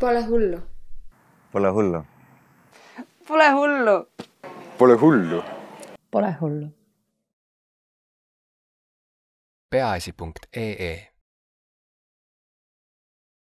Pole hullu. Pole hullu. Pole hullu. Pole hullu. Pole hullu. peaasi punkt ee